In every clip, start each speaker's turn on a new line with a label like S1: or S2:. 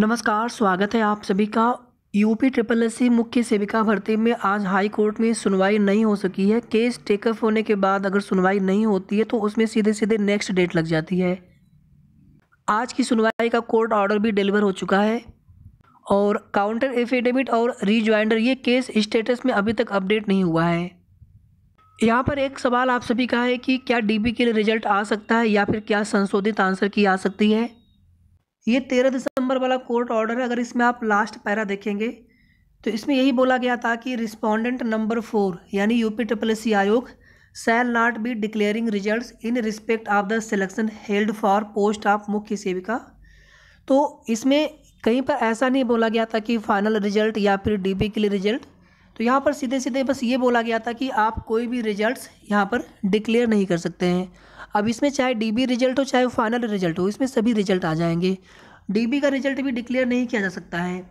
S1: नमस्कार स्वागत है आप सभी का यूपी ट्रिपल एस सी मुख्य सेविका भर्ती में आज हाई कोर्ट में सुनवाई नहीं हो सकी है केस टेकअप होने के बाद अगर सुनवाई नहीं होती है तो उसमें सीधे सीधे नेक्स्ट डेट लग जाती है आज की सुनवाई का कोर्ट ऑर्डर भी डिलीवर हो चुका है और काउंटर एफिडेविट और रिज्वाइंडर ये केस स्टेटस में अभी तक अपडेट नहीं हुआ है यहाँ पर एक सवाल आप सभी का है कि क्या डीबी के लिए रिजल्ट आ सकता है या फिर क्या संशोधित आंसर की आ सकती है ये तेरह दिसंबर वाला कोर्ट ऑर्डर है अगर इसमें आप लास्ट पैरा देखेंगे तो इसमें यही बोला गया था कि रिस्पोंडेंट नंबर फोर यानी यूपी ट्रिपल सी आयोग shall not be declaring result in respect of the selection held for post of मुख्य सेविका तो इसमें कहीं पर ऐसा नहीं बोला गया था कि फाइनल रिजल्ट या फिर डीबी के लिए रिजल्ट तो यहाँ पर सीधे सीधे बस ये बोला गया था कि आप कोई भी रिजल्ट्स यहाँ पर डिक्लेयर नहीं कर सकते हैं अब इसमें चाहे डीबी रिजल्ट हो चाहे फाइनल रिजल्ट हो इसमें सभी रिजल्ट आ जाएंगे डीबी का रिजल्ट भी डिक्लेयर नहीं किया जा सकता है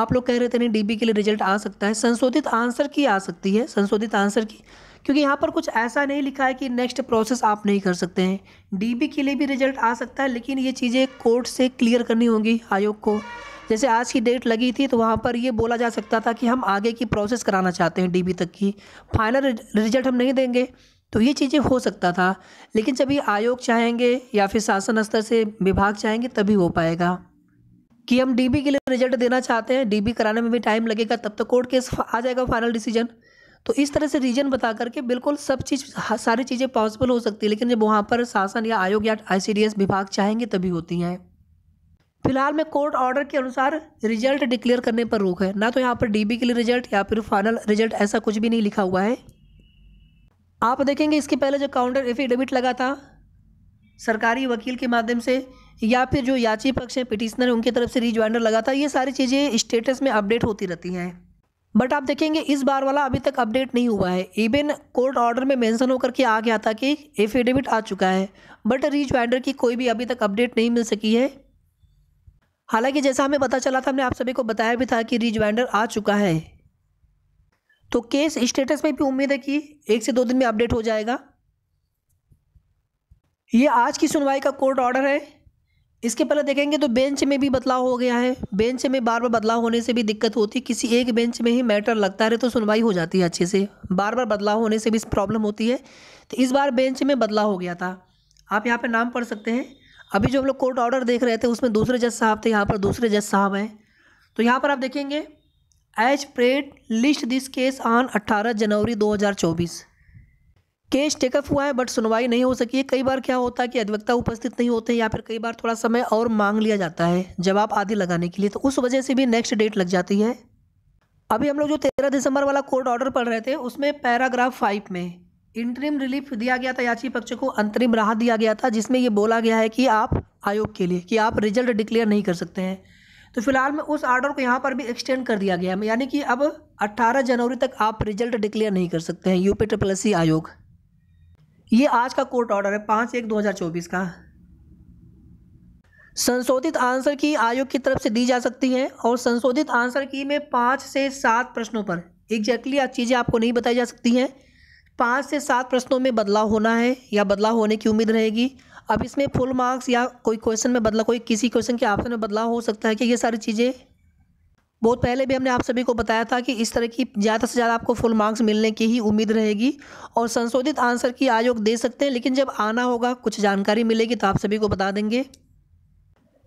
S1: आप लोग कह रहे थे नहीं डीबी के लिए रिजल्ट आ सकता है संशोधित आंसर की आ सकती है संशोधित आंसर की क्योंकि यहाँ पर कुछ ऐसा नहीं लिखा है कि नेक्स्ट प्रोसेस आप नहीं कर सकते हैं डीबी के लिए भी रिजल्ट आ सकता है लेकिन ये चीज़ें कोर्ट से क्लियर करनी होंगी आयोग को जैसे आज की डेट लगी थी तो वहाँ पर ये बोला जा सकता था कि हम आगे की प्रोसेस कराना चाहते हैं डी तक की फाइनल रिजल्ट हम नहीं देंगे तो ये चीज़ें हो सकता था लेकिन जब ये आयोग चाहेंगे या फिर शासन स्तर से विभाग चाहेंगे तभी हो पाएगा कि हम डीबी के लिए रिजल्ट देना चाहते हैं डीबी कराने में भी टाइम लगेगा तब तक तो कोर्ट केस आ जाएगा फाइनल डिसीजन तो इस तरह से रीजन बता करके बिल्कुल सब चीज़ हाँ, सारी चीज़ें पॉसिबल हो सकती है लेकिन जब वहाँ पर शासन या आयोग या आई विभाग चाहेंगे तभी होती हैं फिलहाल में कोर्ट ऑर्डर के अनुसार रिजल्ट डिक्लेयर करने पर रोक है ना तो यहाँ पर डीबी के लिए रिजल्ट या फिर फाइनल रिजल्ट ऐसा कुछ भी नहीं लिखा हुआ है आप देखेंगे इसके पहले जो काउंटर एफिडेविट लगा था सरकारी वकील के माध्यम से या फिर जो याची पक्ष हैं पिटिशनर उनकी तरफ से रिज्वाइंडर लगा था ये सारी चीज़ें स्टेटस में अपडेट होती रहती हैं बट आप देखेंगे इस बार वाला अभी तक अपडेट नहीं हुआ है इवन कोर्ट ऑर्डर में मेंशन होकर के आ गया था कि एफिडेविट आ चुका है बट रिज्वाइंडर की कोई भी अभी तक अपडेट नहीं मिल सकी है हालांकि जैसा हमें पता चला था हमने आप सभी को बताया भी था कि रिजवाइंडर आ चुका है तो केस स्टेटस में भी उम्मीद है कि एक से दो दिन में अपडेट हो जाएगा ये आज की सुनवाई का कोर्ट ऑर्डर है इसके पहले देखेंगे तो बेंच में भी बदलाव हो गया है बेंच में बार बार बदलाव होने से भी दिक्कत होती है किसी एक बेंच में ही मैटर लगता रहे तो सुनवाई हो जाती है अच्छे से बार बार बदलाव होने से भी प्रॉब्लम होती है तो इस बार बेंच में बदलाव हो गया था आप यहाँ पर नाम पढ़ सकते हैं अभी जो हम लोग कोर्ट ऑर्डर देख रहे थे उसमें दूसरे जज साहब थे यहाँ पर दूसरे जज साहब हैं तो यहाँ पर आप देखेंगे एच प्रेड list this case on 18 January 2024 case take up हुआ है बट सुनवाई नहीं हो सकी है कई बार क्या होता है कि अधिवक्ता उपस्थित नहीं होते या फिर कई बार थोड़ा समय और मांग लिया जाता है जवाब आदि लगाने के लिए तो उस वजह से भी नेक्स्ट डेट लग जाती है अभी हम लोग जो तेरह दिसंबर वाला कोर्ट ऑर्डर पढ़ रहे थे उसमें पैराग्राफ फाइव में इंटरिम रिलीफ दिया गया था याची पक्ष को अंतरिम राहत दिया गया था जिसमें ये बोला गया है कि आप आयोग के लिए कि आप रिजल्ट डिक्लेयर नहीं कर सकते हैं तो फिलहाल में उस आर्डर को यहाँ पर भी एक्सटेंड कर दिया गया है यानी कि अब 18 जनवरी तक आप रिजल्ट डिक्लेयर नहीं कर सकते हैं यूपी ट्रिपल सी आयोग ये आज का कोर्ट ऑर्डर है पाँच एक दो हज़ार चौबीस का संशोधित आंसर की आयोग की तरफ से दी जा सकती है और संशोधित आंसर की में पाँच से सात प्रश्नों पर एग्जैक्टली exactly चीज़ें आपको नहीं बताई जा सकती हैं पाँच से सात प्रश्नों में बदलाव होना है या बदलाव होने की उम्मीद रहेगी अब इसमें फुल मार्क्स या कोई क्वेश्चन में बदलाव कोई किसी क्वेश्चन के ऑप्शन में बदलाव हो सकता है कि ये सारी चीज़ें बहुत पहले भी हमने आप सभी को बताया था कि इस तरह की ज़्यादा से ज़्यादा आपको फुल मार्क्स मिलने की ही उम्मीद रहेगी और संशोधित आंसर की आयोग दे सकते हैं लेकिन जब आना होगा कुछ जानकारी मिलेगी तो आप सभी को बता देंगे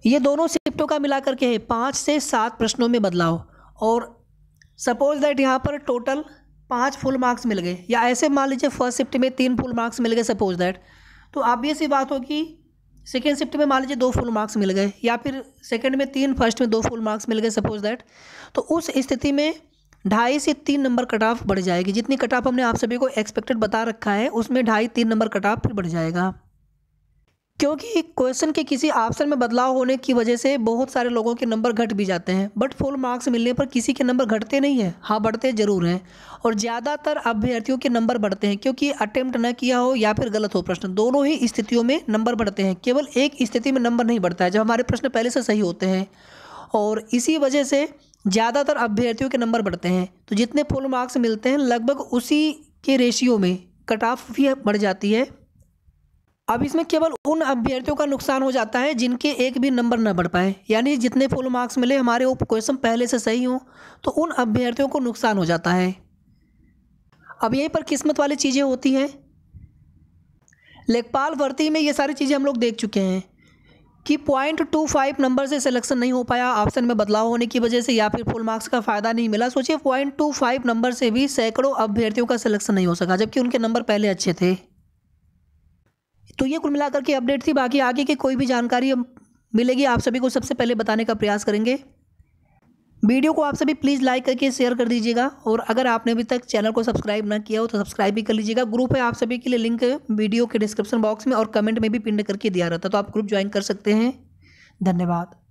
S1: ये दोनों शिफ्टों का मिला करके है पाँच से सात प्रश्नों में बदलाव और सपोज दैट यहाँ पर टोटल पाँच फुल मार्क्स मिल गए या ऐसे मान लीजिए फर्स्ट शिफ्ट में तीन फुल मार्क्स मिल गए सपोज दैट तो आप भी ऐसी बात होगी सेकेंड शिफ्ट में मान लीजिए दो फुल मार्क्स मिल गए या फिर सेकेंड में तीन फर्स्ट में दो फुल मार्क्स मिल गए सपोज दैट तो उस स्थिति में ढाई से तीन नंबर कट ऑफ बढ़ जाएगी जितनी कट ऑफ हमने आप सभी को एक्सपेक्टेड बता रखा है उसमें ढाई तीन नंबर कट ऑफ फिर बढ़ जाएगा क्योंकि क्वेश्चन के किसी ऑप्शन में बदलाव होने की वजह से बहुत सारे लोगों के नंबर घट भी जाते हैं बट फुल मार्क्स मिलने पर किसी के नंबर घटते नहीं हैं हाँ बढ़ते ज़रूर हैं और ज़्यादातर अभ्यर्थियों के नंबर बढ़ते हैं क्योंकि अटैम्प्ट ना किया हो या फिर गलत हो प्रश्न दोनों ही स्थितियों में नंबर बढ़ते हैं केवल एक स्थिति में नंबर नहीं बढ़ता है जब हमारे प्रश्न पहले से सही होते हैं और इसी वजह से ज़्यादातर अभ्यर्थियों के नंबर बढ़ते हैं तो जितने फुल मार्क्स मिलते हैं लगभग उसी के रेशियो में कट ऑफ भी बढ़ जाती है अब इसमें केवल उन अभ्यर्थियों का नुकसान हो जाता है जिनके एक भी नंबर न बढ़ पाए यानी जितने फुल मार्क्स मिले हमारे वो क्वेश्चन पहले से सही हों तो उन अभ्यर्थियों को नुकसान हो जाता है अब यहीं पर किस्मत वाली चीज़ें होती हैं लेखपाल भर्ती में ये सारी चीज़ें हम लोग देख चुके हैं कि पॉइंट टू फाइव नंबर से सिलेक्शन नहीं हो पाया ऑप्शन में बदलाव होने की वजह से या फिर फुल मार्क्स का फ़ायदा नहीं मिला सोचिए पॉइंट टू फाइव नंबर से भी सैकड़ों अभ्यर्थियों का सिलेक्शन नहीं हो सका जबकि उनके नंबर पहले अच्छे थे तो ये कुल मिलाकर के अपडेट थी बाकी आगे की कोई भी जानकारी मिलेगी आप सभी को सबसे पहले बताने का प्रयास करेंगे वीडियो को आप सभी प्लीज़ लाइक करके शेयर कर दीजिएगा और अगर आपने अभी तक चैनल को सब्सक्राइब ना किया हो तो सब्सक्राइब भी कर लीजिएगा ग्रुप है आप सभी के लिए लिंक वीडियो के डिस्क्रिप्शन बॉक्स में और कमेंट में भी पिन करके दिया रहता तो आप ग्रुप ज्वाइन कर सकते हैं धन्यवाद